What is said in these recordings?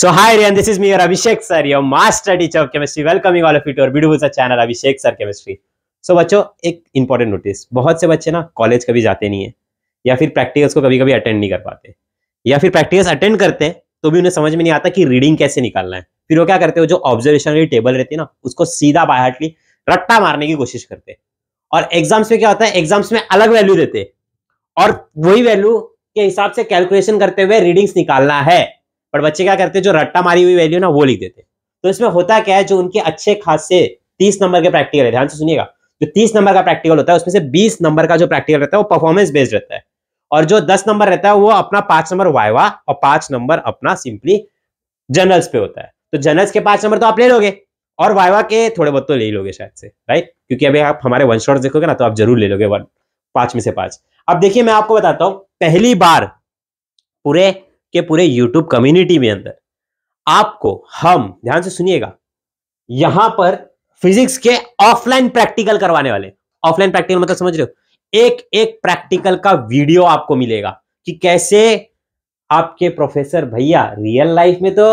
So hi everyone, this is me, your Abhishek sir, your master teacher of chemistry. Welcoming all of you to our beautiful सा channel Abhishek sir chemistry. So बच्चों एक important notice, बहुत से बच्चे ना college कभी जाते नहीं है या फिर प्रैक्टिकल्स को कभी कभी अटेंड नहीं कर पाते या फिर प्रैक्टिकल्स अटेंड करते हैं तो भी उन्हें समझ में नहीं आता कि रीडिंग कैसे निकालना है फिर वो क्या करते हो जो ऑब्जर्वेशन टेबल रहती है ना उसको सीधा बायहाटली रट्टा मारने की कोशिश करते हैं और एग्जाम्स में क्या होता है एग्जाम्स में अलग वैल्यू देते और वही वैल्यू के हिसाब से कैलकुलेशन करते हुए रीडिंग्स निकालना है पर बच्चे क्या करते हैं जो रट्टा मारी हुई वैल्यू ना वो लिख देते तो इसमें होता क्या है जो उनके अच्छे खासे तीस नंबर के प्रैक्टिकल है ध्यान से सुनिएगा जो तीस नंबर का प्रैक्टिकल होता है उसमें से बीस नंबर का जो प्रैक्टिकल रहता है वो परफॉर्मेंस बेस्ड रहता है और जो दस नंबर रहता है वो अपना पांच नंबर वाइवा और पांच नंबर अपना सिंपली जनरल्स पे होता है तो जनरल्स के पांच नंबर तो आप ले लोगे और वाइवा के थोड़े बहुत तो ले लोगे शायद से राइट क्योंकि अभी आप हमारे वन शॉर्ट देखोगे ना तो आप जरूर ले लोगे वन पांच में से पांच अब देखिए मैं आपको बताता हूं पहली बार पूरे के पूरे यूट्यूब कम्युनिटी में अंदर आपको हम ध्यान से सुनिएगा यहां पर फिजिक्स के ऑफलाइन प्रैक्टिकल करवाने वाले ऑफलाइन प्रैक्टिकल मतलब समझ रहे हो एक एक प्रैक्टिकल का वीडियो आपको मिलेगा कि कैसे आपके प्रोफेसर भैया रियल लाइफ में तो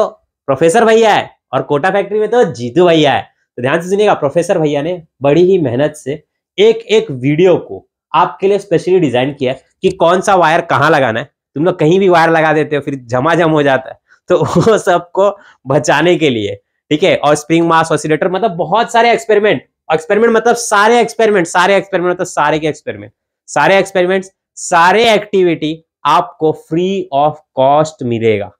प्रोफेसर भैया है और कोटा फैक्ट्री में तो जीतू भैया है तो ध्यान से सुनिएगा प्रोफेसर भैया ने बड़ी ही मेहनत से एक एक वीडियो को आपके लिए स्पेशली डिजाइन किया है कि कौन सा वायर कहाँ लगाना है तुम लोग कहीं भी वायर लगा देते हो फिर झमाझम हो जाता है तो वो सबको बचाने के लिए ठीक है और स्प्रिंग मास ऑसिलेटर मतलब बहुत सारे एक्सपेरिमेंट एक्सपेरिमेंट मतलब सारे एक्सपेरिमेंट सारे एक्सपेरिमेंट मतलब सारे के एक्सपेरिमेंट सारे एक्सपेरिमेंट सारे एक्टिविटी आपको फ्री ऑफ कॉस्ट मिलेगा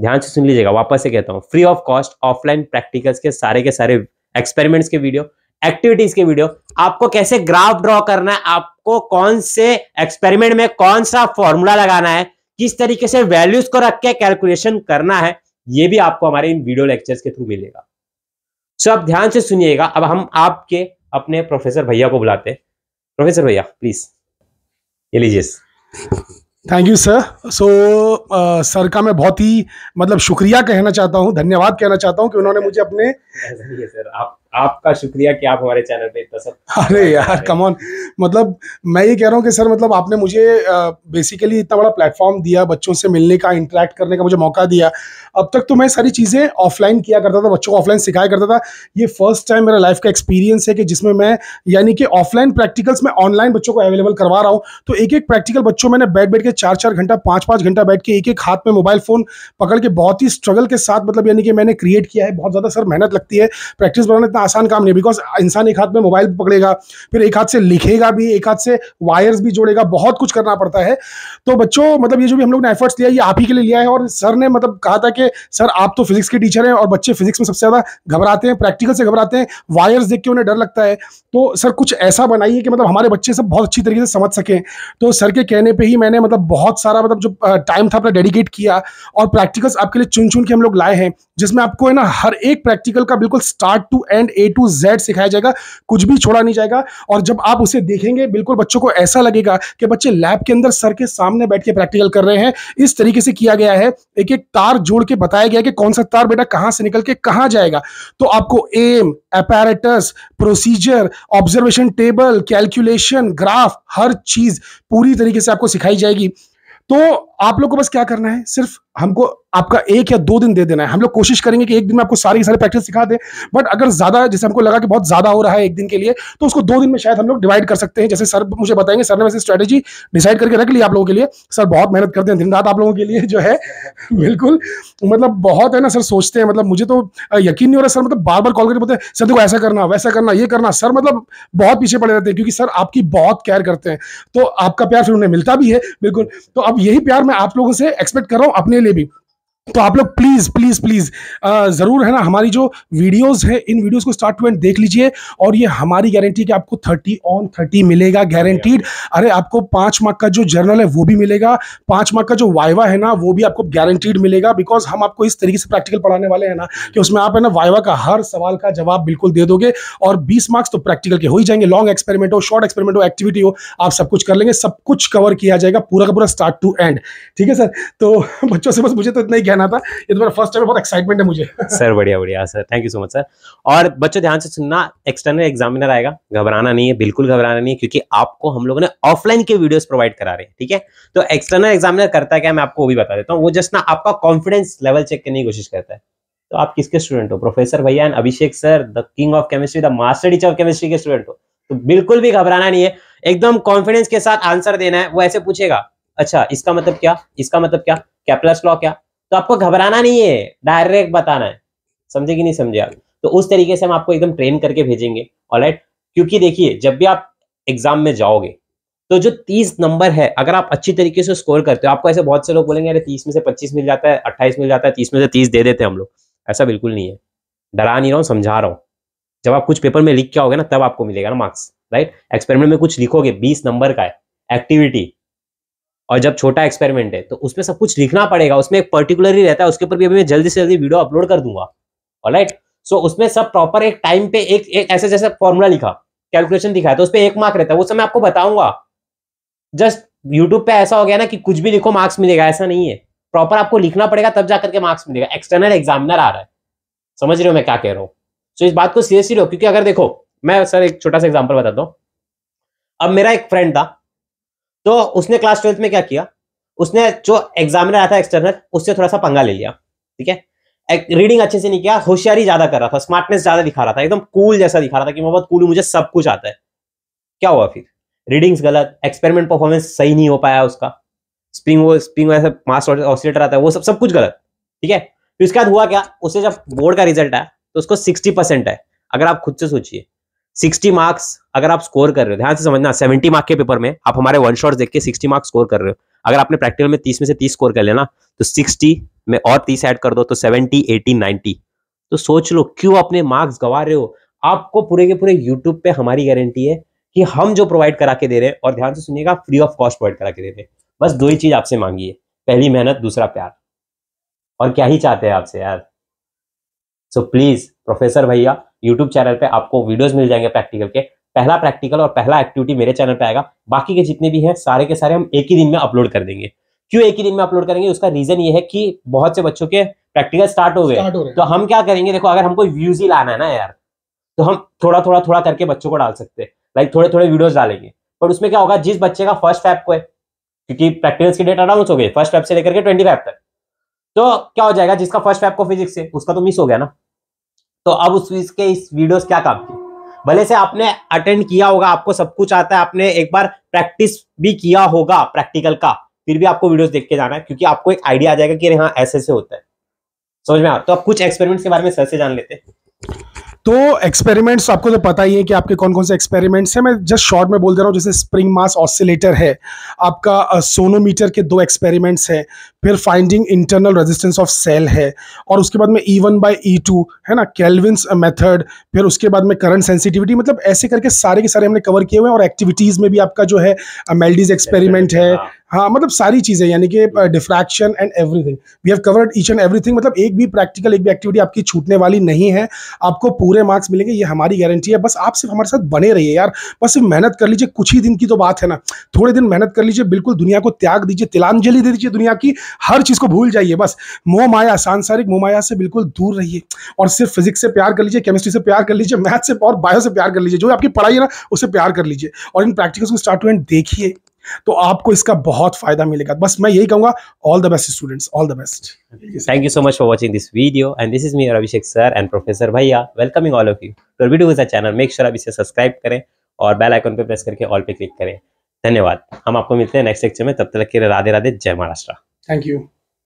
ध्यान से सुन लीजिएगा वापस से कहता हूँ free of cost offline practicals के सारे के सारे एक्सपेरिमेंट्स के वीडियो एक्टिविटीज के वीडियो आपको कैसे ग्राफ ड्रॉ करना है आपको कौन से एक्सपेरिमेंट में कौन सा फॉर्मूला लगाना है किस तरीके से वैल्यूज को रख के कैलकुलेशन करना है ये भी आपको हमारे इन वीडियो लेक्चर्स के थ्रू मिलेगा सो आप ध्यान से सुनिएगा अब हम आपके अपने प्रोफेसर भैया को बुलाते हैं प्रोफेसर भैया प्लीज ये लीजिए thank you sir so sir का मैं बहुत ही मतलब शुक्रिया कहना चाहता हूँ धन्यवाद कहना चाहता हूँ कि उन्होंने मुझे अपने सर आप आपका शुक्रिया कि आप हमारे चैनल पे इतना सब अरे यार कमॉन मतलब मैं ये कह रहा हूँ कि सर मतलब आपने मुझे बेसिकली इतना बड़ा प्लेटफॉर्म दिया बच्चों से मिलने का इंटरेक्ट करने का मुझे मौका दिया अब तक तो मैं सारी चीज़ें ऑफलाइन किया करता था बच्चों को ऑफलाइन सिखाया करता था ये फर्स्ट टाइम मेरा लाइफ का एक्सपीरियंस है कि जिसमें मैं यानी कि ऑफलाइन प्रैक्टिकल्स मैं ऑनलाइन बच्चों को अवेलेबल करवा रहा हूँ तो एक एक प्रैक्टिकल बच्चों मैंने बैठ बैठ के चार चार घंटा पाँच पाँच घंटा बैठ के एक एक हाथ में मोबाइल फ़ोन पकड़ के बहुत ही स्ट्रगल के साथ मतलब यानी कि मैंने क्रिएट किया है बहुत ज़्यादा सर मेहनत लगती है प्रैक्टिस बनाना इतना आसान काम नहीं बिकॉज इंसान एक हाथ में मोबाइल पकड़ेगा फिर एक हाथ से लिखेगा भी एक हाथ से वायर्स भी जोड़ेगा बहुत कुछ करना पड़ता है तो बच्चों मतलब ये जो भी हम लोग ने एफर्ट्स लिया ये आप ही के लिए लिया है और सर ने मतलब कहा था कि सर आप तो फिजिक्स के टीचर हैं और बच्चे फिजिक्स में सबसे ज़्यादा घबराते हैं प्रैक्टिकल से घबराते हैं वायर्स देख के उन्हें डर लगता है तो सर कुछ ऐसा बनाइए कि मतलब हमारे बच्चे सब बहुत अच्छी तरीके से समझ सकें तो सर के कहने पर ही मैंने मतलब बहुत सारा मतलब जो टाइम था अपना डेडिकेट किया और प्रैक्टिकल्स आपके लिए चुन चुन के हम लोग लाए हैं जिसमें आपको है ना हर एक प्रैक्टिकल का बिल्कुल start to end A to Z सिखाया जाएगा कुछ भी छोड़ा नहीं जाएगा और जब आप उसे देखेंगे बिल्कुल बच्चों को ऐसा लगेगा कि बच्चे लैब के अंदर सर के सामने बैठ के प्रैक्टिकल कर रहे हैं इस तरीके से किया गया है एक एक तार जोड़ के बताया गया कि कौन सा तार बेटा कहां से निकल के कहां जाएगा तो आपको aim apparatus procedure observation table calculation graph हर चीज पूरी तरीके से आपको सिखाई जाएगी तो आप लोग को बस क्या करना है सिर्फ हमको आपका एक या दो दिन दे देना है हम लोग कोशिश करेंगे कि एक दिन में आपको सारी सारे प्रैक्टिस सिखा दें बट अगर ज्यादा जैसे हमको लगा कि बहुत ज्यादा हो रहा है एक दिन के लिए तो उसको दो दिन में शायद हम लोग डिवाइड कर सकते हैं जैसे सर मुझे बताएंगे सर ने वैसे स्ट्रेटेजी डिसाइड करके रख ली आप लोगों के लिए सर बहुत मेहनत करते हैं दिन रात आप लोगों के लिए जो है बिल्कुल मतलब बहुत है ना सर सोचते हैं मतलब मुझे तो यकीन नहीं हो रहा सर मतलब बार बार कॉल करके बोलते हैं सर देखो ऐसा करना वैसा करना ये करना सर मतलब बहुत पीछे पड़े रहते हैं क्योंकि सर आपकी बहुत केयर करते हैं तो आपका प्यार फिर उन्हें मिलता भी है बिल्कुल तो अब यही प्यार मैं आप लोगों से एक्सपेक्ट कर रहा हूँ अपने maybe तो आप लोग प्लीज़ प्लीज़ प्लीज़ ज़रूर है ना हमारी जो वीडियोस है इन वीडियोस को स्टार्ट टू एंड देख लीजिए और ये हमारी गारंटी कि आपको 30 ऑन 30 मिलेगा गारंटीड अरे आपको पांच मार्क का जो जर्नल है वो भी मिलेगा पांच मार्क का जो वाइवा है ना वो भी आपको गारंटीड मिलेगा बिकॉज हम आपको इस तरीके से प्रैक्टिकल पढ़ाने वाले हैं ना कि उसमें आप है ना वाइवा का हर सवाल का जवाब बिल्कुल दे दोगे और बीस मार्क्स तो प्रैक्टिकल के हो ही जाएंगे लॉन्ग एक्सपेरिमेंट हो शॉर्ट एक्सपेरिमेंट हो एक्टिविटी हो आप सब कुछ कर लेंगे सब कुछ कवर किया जाएगा पूरा का पूरा स्टार्ट टू एंड ठीक है सर तो बच्चों से बस मुझे तो इतना ही कहना था ये तुम्हारा फर्स्ट टाइम बहुत एक्साइटमेंट है मुझे सर बढ़िया बढ़िया sir thank you so much sir और बच्चों ध्यान से सुनना एक्सटर्नल एग्जामिनर आएगा घबराना नहीं है बिल्कुल घबराना नहीं है क्योंकि आपको हम लोगों ने ऑफलाइन के वीडियोस प्रोवाइड करा रहे हैं ठीक है तो एक्सटर्नल एग्जामिनर करता क्या मैं आपको वो भी बता देता हूँ वो जस्ट ना आपका कॉन्फिडेंस लेवल चेक करने की कोशिश करता है तो आप किसके स्टूडेंट हो प्रोफेसर भैया Abhishek sir the king of chemistry the master teacher of chemistry के स्टूडेंट हो तो बिल्कुल भी घबराना नहीं है एकदम कॉन्फिडेंस के साथ आंसर देना है वो ऐसे पूछेगा अच्छा इसका मतलब क्या इसका मतलब क्या कैपलस लॉ क्या तो आपको घबराना नहीं है डायरेक्ट बताना है समझे कि नहीं समझे आप तो उस तरीके से हम आपको एकदम ट्रेन करके भेजेंगे राइट क्योंकि देखिए जब भी आप एग्जाम में जाओगे तो जो तीस नंबर है अगर आप अच्छी तरीके से स्कोर करते हो आपको ऐसे बहुत से लोग बोलेंगे अरे तीस में से पच्चीस मिल जाता है अट्ठाईस मिल जाता है तीस में से तीस दे देते हैं हम लोग ऐसा बिल्कुल नहीं है डरा नहीं रहा हूँ समझा रहा हूँ जब आप कुछ पेपर में लिख के आओगे ना तब आपको मिलेगा ना मार्क्स राइट एक्सपेरिमेंट में कुछ लिखोगे बीस नंबर का है एक्टिविटी और जब छोटा एक्सपेरिमेंट है तो उसमें सब कुछ लिखना पड़ेगा उसमें एक पर्टिकुलर ही रहता है उसके ऊपर भी अभी मैं जल्दी से जल्दी वीडियो अपलोड कर दूंगा राइट सो so, उसमें सब प्रॉपर एक टाइम पे एक एक ऐसे जैसे फॉर्मूला लिखा कैलकुलेशन लिखा है तो उस पर एक मार्क रहता है वो सब मैं आपको बताऊंगा जस्ट यूट्यूब पे ऐसा हो गया ना कि कुछ भी लिखो मार्क्स मिलेगा ऐसा नहीं है प्रॉपर आपको लिखना पड़ेगा तब जाकर के मार्क्स मिलेगा एक्सटर्नल एग्जामिनर आ रहा है समझ रहे हो मैं क्या कह रहा हूँ सो so, इस बात को सीरियसली लो क्योंकि अगर देखो मैं सर एक छोटा सा एग्जाम्पल बताता हूँ अब मेरा एक फ्रेंड था तो उसने क्लास ट्वेल्थ में क्या किया उसने जो एग्जामिनर आया था एक्सटर्नल उससे थोड़ा सा पंगा ले लिया ठीक है रीडिंग अच्छे से नहीं किया होशियारी ज्यादा कर रहा था स्मार्टनेस ज्यादा दिखा रहा था एकदम कूल जैसा दिखा रहा था कि मैं बहुत कूल मुझे सब कुछ आता है क्या हुआ फिर रीडिंग्स गलत एक्सपेरिमेंट परफॉर्मेंस सही नहीं हो पाया उसका स्प्रिंग वो स्प्रिंग वैसे मास ऑसिलेटर आता है वो सब सब कुछ गलत ठीक है फिर उसके बाद हुआ क्या उसे जब बोर्ड का रिजल्ट आया तो उसको सिक्सटी परसेंट है अगर आप खुद से सोचिए सिक्सटी मार्क्स अगर आप स्कोर कर रहे हो ध्यान से समझना सेवेंटी मार्क के पेपर में आप हमारे वन शॉट देख के सिक्सटी मार्क्स स्कोर कर रहे हो अगर आपने प्रैक्टिकल में तीस में से तीस स्कोर कर लेना तो सिक्सटी में और तीस ऐड कर दो तो सेवेंटी एटी नाइनटी तो सोच लो क्यों अपने मार्क्स गवा रहे हो आपको पूरे के पूरे यूट्यूब पे हमारी गारंटी है कि हम जो प्रोवाइड करा के दे रहे हैं और ध्यान से सुनिएगा फ्री ऑफ कॉस्ट प्रोवाइड करा के दे रहे हैं बस दो ही चीज आपसे मांगी है पहली मेहनत दूसरा प्यार और क्या ही चाहते हैं आपसे यार सो प्लीज प्रोफेसर भैया यूट्यूब चैनल पे आपको वीडियोस मिल जाएंगे प्रैक्टिकल के पहला प्रैक्टिकल और पहला एक्टिविटी मेरे चैनल पे आएगा बाकी के जितने भी हैं सारे के सारे हम एक ही दिन में अपलोड कर देंगे क्यों एक ही दिन में अपलोड करेंगे उसका रीजन ये है कि बहुत से बच्चों के प्रैक्टिकल स्टार्ट हो गए तो हम क्या करेंगे देखो अगर हमको व्यूज ही लाना है ना यार तो हम थोड़ा थोड़ा थोड़ा करके बच्चों को डाल सकते हैं लाइक थोड़े थोड़े वीडियोस डालेंगे पर उसमें क्या होगा जिस बच्चे का फर्स्ट फैप को है क्योंकि प्रैक्टिकल्स की डेट अनाउंस हो गई फर्स्ट फैप से लेकर के ट्वेंटी तक तो क्या हो जाएगा जिसका फर्स्ट फैप को फिजिक्स है उसका तो मिस हो गया ना तो अब उस चीज के इस वीडियोस क्या काम की भले से आपने अटेंड किया होगा आपको सब कुछ आता है आपने एक बार प्रैक्टिस भी किया होगा प्रैक्टिकल का फिर भी आपको वीडियोस देख के जाना है क्योंकि आपको एक आइडिया आ जाएगा कि हाँ ऐसे ऐसे होता है समझ में आ तो आप कुछ एक्सपेरिमेंट्स के बारे में सर से जान लेते हैं तो एक्सपेरिमेंट्स आपको तो पता ही है कि आपके कौन कौन से एक्सपेरिमेंट्स हैं मैं जस्ट शॉर्ट में बोल दे रहा हूँ जैसे स्प्रिंग मास ऑसिलेटर है आपका सोनोमीटर के दो एक्सपेरिमेंट्स हैं फिर finding internal resistance of cell है और उसके बाद में E one by E two है ना कैलविन मेथड फिर उसके बाद में करंट सेंसिटिविटी मतलब ऐसे करके सारे के सारे हमने कवर किए हुए हैं और एक्टिविटीज़ में भी आपका जो है मेल्डीज एक्सपेरिमेंट है हाँ। हाँ मतलब सारी चीज़ें यानी कि diffraction and everything we have covered each and everything मतलब एक भी प्रैक्टिकल एक भी एक्टिविटी आपकी छूटने वाली नहीं है आपको पूरे मार्क्स मिलेंगे ये हमारी गारंटी है बस आप सिर्फ हमारे साथ बने रहिए यार बस सिर्फ मेहनत कर लीजिए कुछ ही दिन की तो बात है ना थोड़े दिन मेहनत कर लीजिए बिल्कुल दुनिया को त्याग दीजिए तिलांजलि दे दीजिए दुनिया की हर चीज़ को भूल जाइए बस मोह माया सांसारिक मोह माया से बिल्कुल दूर रहिए और सिर्फ फिजिक्स से प्यार कर लीजिए केमिस्ट्री से प्यार कर लीजिए मैथ से और बायो से प्यार कर लीजिए जो आपकी पढ़ाई है ना उससे प्यार कर लीजिए और इन प्रैक्टिकल्स को स्टार्ट टू एंड देखिए तो आपको इसका बहुत फायदा मिलेगा बस मैं यही कहूंगा all the best students all the best thank you so much for watching this video and this is me Abhishek sir and professor भैया welcoming all of you your video channel make sure आप इसे subscribe करें और bell icon पर press करके all पे click करें धन्यवाद हम आपको मिलते हैं नेक्स्ट लेक्चर में तब तक के लिए राधे राधे जय महाराष्ट्र थैंक यू